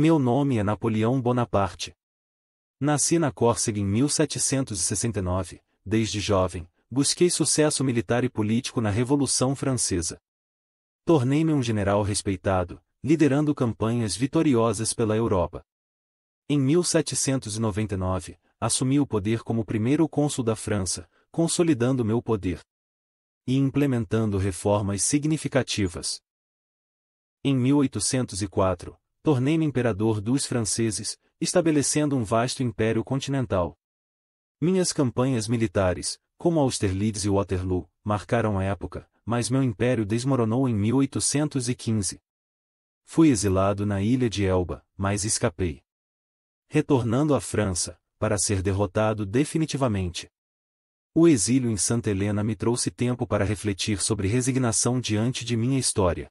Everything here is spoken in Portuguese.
Meu nome é Napoleão Bonaparte. Nasci na Córcega em 1769, desde jovem, busquei sucesso militar e político na Revolução Francesa. Tornei-me um general respeitado, liderando campanhas vitoriosas pela Europa. Em 1799, assumi o poder como primeiro cônsul da França, consolidando meu poder e implementando reformas significativas. Em 1804, tornei-me imperador dos franceses, estabelecendo um vasto império continental. Minhas campanhas militares, como Austerlitz e Waterloo, marcaram a época, mas meu império desmoronou em 1815. Fui exilado na ilha de Elba, mas escapei. Retornando à França, para ser derrotado definitivamente. O exílio em Santa Helena me trouxe tempo para refletir sobre resignação diante de minha história.